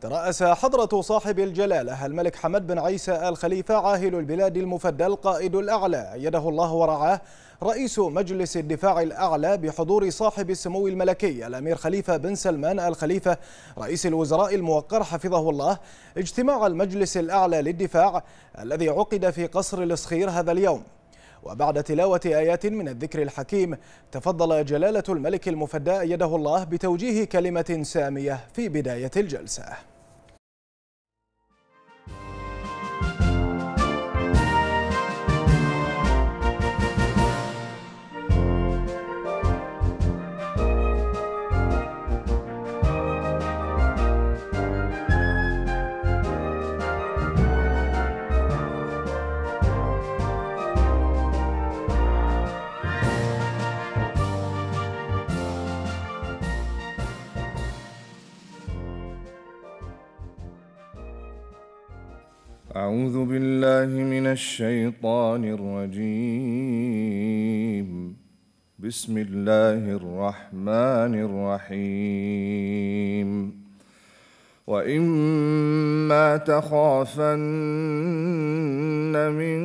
ترأس حضرة صاحب الجلالة الملك حمد بن عيسى آل خليفة عاهل البلاد المفدى القائد الأعلى أيده الله ورعاه رئيس مجلس الدفاع الأعلى بحضور صاحب السمو الملكي الأمير خليفة بن سلمان آل خليفة رئيس الوزراء الموقر حفظه الله اجتماع المجلس الأعلى للدفاع الذي عقد في قصر الصخير هذا اليوم وبعد تلاوة آيات من الذكر الحكيم تفضل جلالة الملك المفدى أيده الله بتوجيه كلمة سامية في بداية الجلسة أعوذ بالله من الشيطان الرجيم بسم الله الرحمن الرحيم وإما تخافن من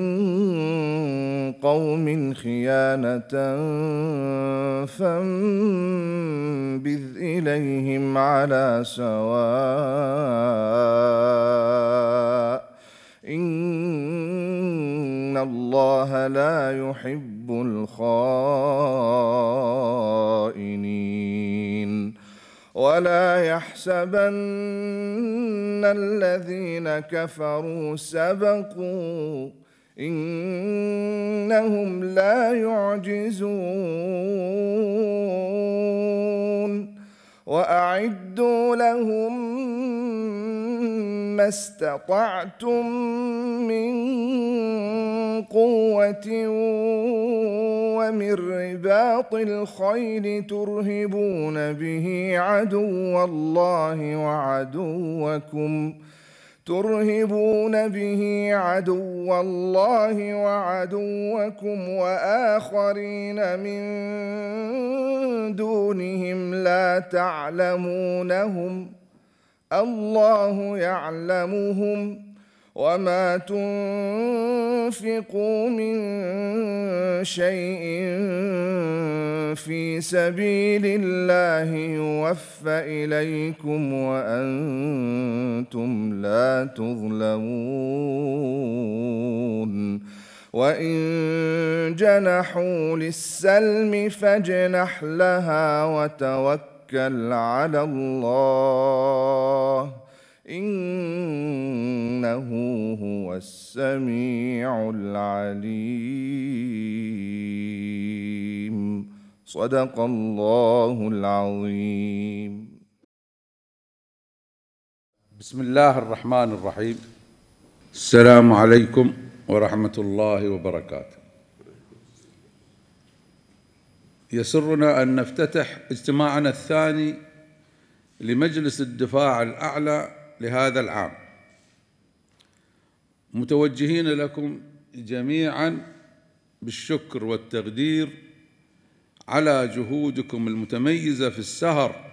قوم خيانة فانبذ إليهم على سواء إن الله لا يحب الخائنين ولا يحسبن الذين كفروا سبقوا إنهم لا يعجزون واعدوا لهم ما استطعتم من قوه ومن رباط الخيل ترهبون به عدو الله وعدوكم ترهبون به عدو الله وعدوكم واخرين من دونهم لا تعلمونهم الله يعلمهم وما تنفقوا من شيء في سبيل الله يوفى اليكم وانتم لا تظلمون وان جنحوا للسلم فاجنح لها وتوكل على الله انه هو السميع العليم صدق الله العظيم بسم الله الرحمن الرحيم السلام عليكم ورحمه الله وبركاته يسرنا ان نفتتح اجتماعنا الثاني لمجلس الدفاع الاعلى لهذا العام متوجهين لكم جميعا بالشكر والتقدير على جهودكم المتميزه في السهر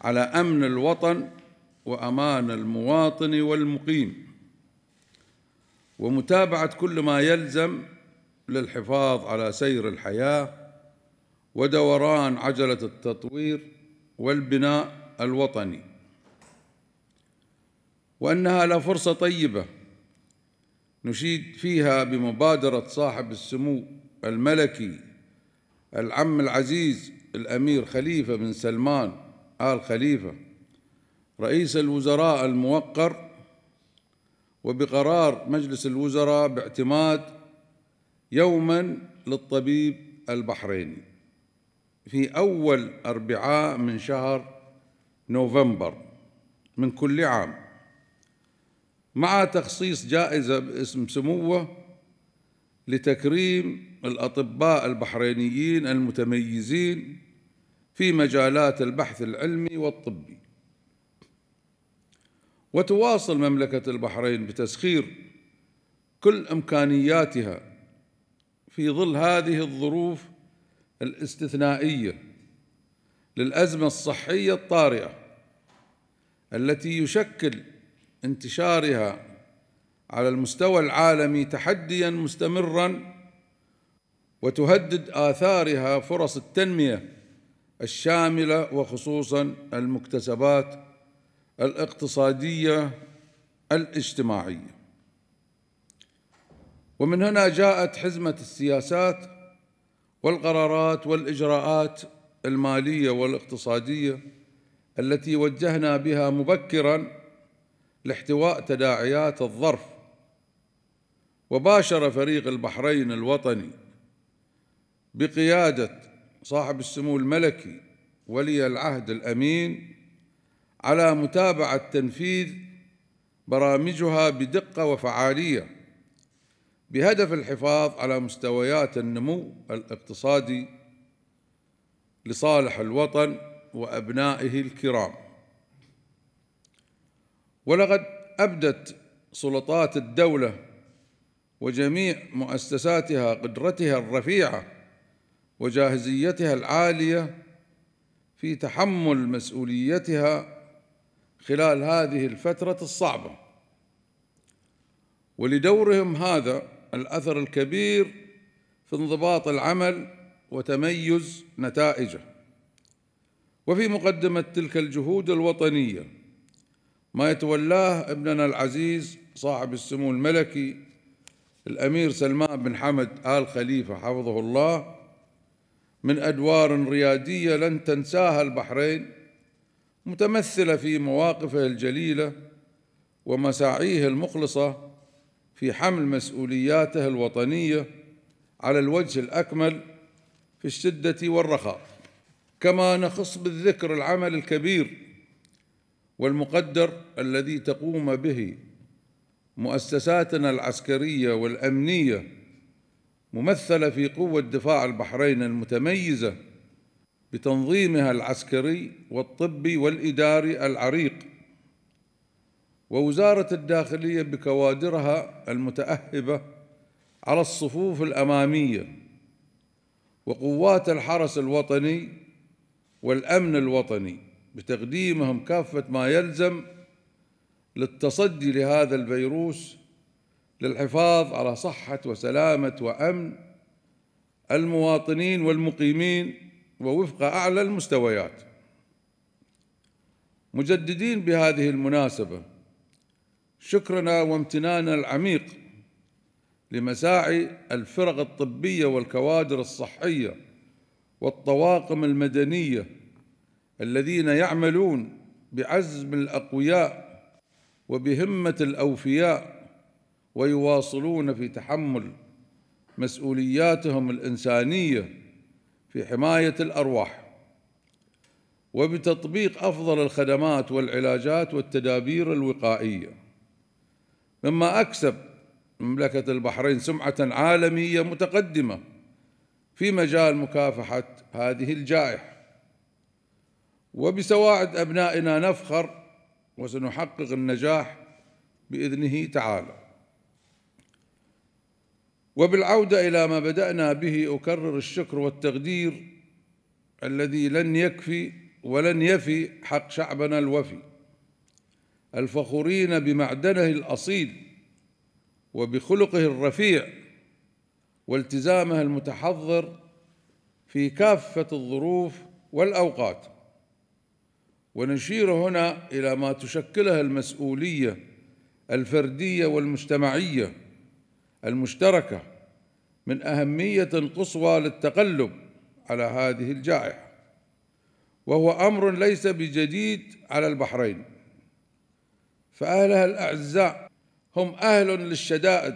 على امن الوطن وامان المواطن والمقيم ومتابعه كل ما يلزم للحفاظ على سير الحياه ودوران عجله التطوير والبناء الوطني وأنها لفرصة طيبة نشيد فيها بمبادرة صاحب السمو الملكي العم العزيز الأمير خليفة بن سلمان آل خليفة رئيس الوزراء الموقر وبقرار مجلس الوزراء باعتماد يوما للطبيب البحريني في أول أربعاء من شهر نوفمبر من كل عام مع تخصيص جائزة باسم سموه لتكريم الأطباء البحرينيين المتميزين في مجالات البحث العلمي والطبي وتواصل مملكة البحرين بتسخير كل إمكانياتها في ظل هذه الظروف الاستثنائية للأزمة الصحية الطارئة التي يشكل انتشارها على المستوى العالمي تحديا مستمرا وتهدد آثارها فرص التنمية الشاملة وخصوصا المكتسبات الاقتصادية الاجتماعية ومن هنا جاءت حزمة السياسات والقرارات والإجراءات المالية والاقتصادية التي وجهنا بها مبكراً لاحتواء تداعيات الظرف وباشر فريق البحرين الوطني بقيادة صاحب السمو الملكي ولي العهد الأمين على متابعة تنفيذ برامجها بدقة وفعالية بهدف الحفاظ على مستويات النمو الاقتصادي لصالح الوطن وأبنائه الكرام ولقد أبدت سلطات الدولة وجميع مؤسساتها قدرتها الرفيعة وجاهزيتها العالية في تحمل مسؤوليتها خلال هذه الفترة الصعبة ولدورهم هذا الأثر الكبير في انضباط العمل وتميز نتائجه وفي مقدمة تلك الجهود الوطنية ما يتولاه ابننا العزيز صاحب السمو الملكي الأمير سلمان بن حمد آل خليفة حفظه الله من أدوار ريادية لن تنساها البحرين متمثلة في مواقفه الجليلة ومساعيه المخلصة في حمل مسؤولياته الوطنية على الوجه الأكمل في الشدة والرخاء كما نخص بالذكر العمل الكبير والمقدر الذي تقوم به مؤسساتنا العسكريه والامنيه ممثله في قوه دفاع البحرين المتميزه بتنظيمها العسكري والطبي والاداري العريق ووزاره الداخليه بكوادرها المتاهبه على الصفوف الاماميه وقوات الحرس الوطني والامن الوطني بتقديمهم كافة ما يلزم للتصدي لهذا الفيروس للحفاظ على صحة وسلامة وأمن المواطنين والمقيمين ووفق أعلى المستويات مجددين بهذه المناسبة شكرنا وامتناننا العميق لمساعي الفرق الطبية والكوادر الصحية والطواقم المدنيه الذين يعملون بعزم الاقوياء وبهمه الاوفياء ويواصلون في تحمل مسؤولياتهم الانسانيه في حمايه الارواح وبتطبيق افضل الخدمات والعلاجات والتدابير الوقائيه مما اكسب مملكه البحرين سمعه عالميه متقدمه في مجال مكافحه هذه الجائحه وبسواعد أبنائنا نفخر وسنحقق النجاح بإذنه تعالى وبالعودة إلى ما بدأنا به أكرر الشكر والتقدير الذي لن يكفي ولن يفي حق شعبنا الوفي الفخورين بمعدنه الأصيل وبخلقه الرفيع والتزامه المتحضر في كافة الظروف والأوقات ونشير هنا إلى ما تشكلها المسؤولية الفردية والمجتمعية المشتركة من أهمية قصوى للتقلب على هذه الجائحة وهو أمر ليس بجديد على البحرين فأهلها الأعزاء هم أهل للشدائد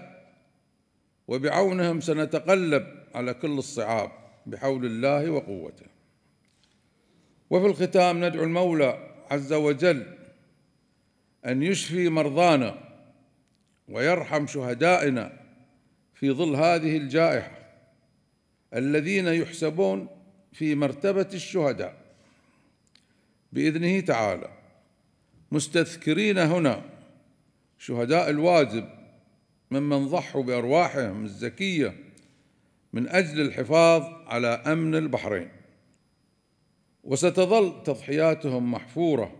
وبعونهم سنتقلب على كل الصعاب بحول الله وقوته وفي الختام ندعو المولى عز وجل أن يشفي مرضانا ويرحم شهدائنا في ظل هذه الجائحة الذين يحسبون في مرتبة الشهداء بإذنه تعالى مستذكرين هنا شهداء الواجب ممن ضحوا بأرواحهم الزكية من أجل الحفاظ على أمن البحرين وستظل تضحياتهم محفوره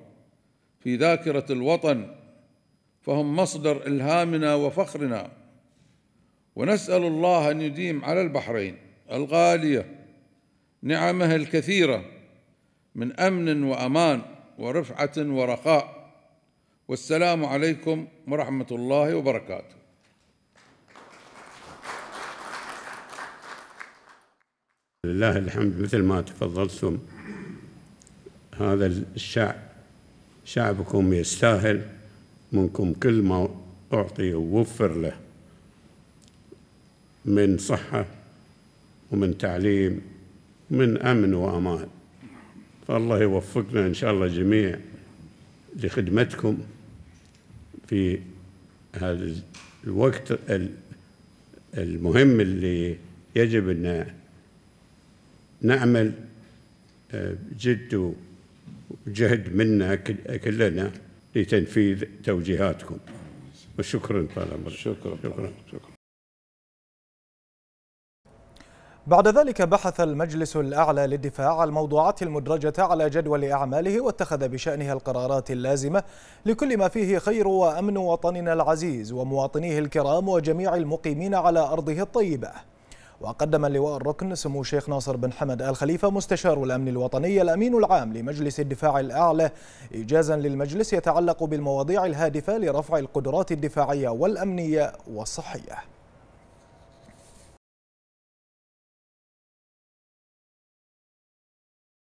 في ذاكره الوطن فهم مصدر الهامنا وفخرنا ونسال الله ان يديم على البحرين الغاليه نعمه الكثيره من امن وامان ورفعه ورخاء والسلام عليكم ورحمه الله وبركاته لله الحمد مثل ما تفضلتم هذا الشعب شعبكم يستاهل منكم كل ما أعطي ووفر له من صحة ومن تعليم ومن أمن وأمان فالله يوفقنا إن شاء الله جميع لخدمتكم في هذا الوقت المهم اللي يجب أن نعمل آه، جد جهد منا كلنا لتنفيذ توجيهاتكم وشكرا طال عمرك شكرا شكرا, شكرا. بعد ذلك بحث المجلس الأعلى للدفاع الموضوعات المدرجة على جدول أعماله واتخذ بشأنها القرارات اللازمة لكل ما فيه خير وأمن وطننا العزيز ومواطنيه الكرام وجميع المقيمين على أرضه الطيبة وقدم اللواء الركن سمو الشيخ ناصر بن حمد آل خليفة مستشار الأمن الوطني الأمين العام لمجلس الدفاع الأعلى إيجازا للمجلس يتعلق بالمواضيع الهادفة لرفع القدرات الدفاعية والأمنية والصحية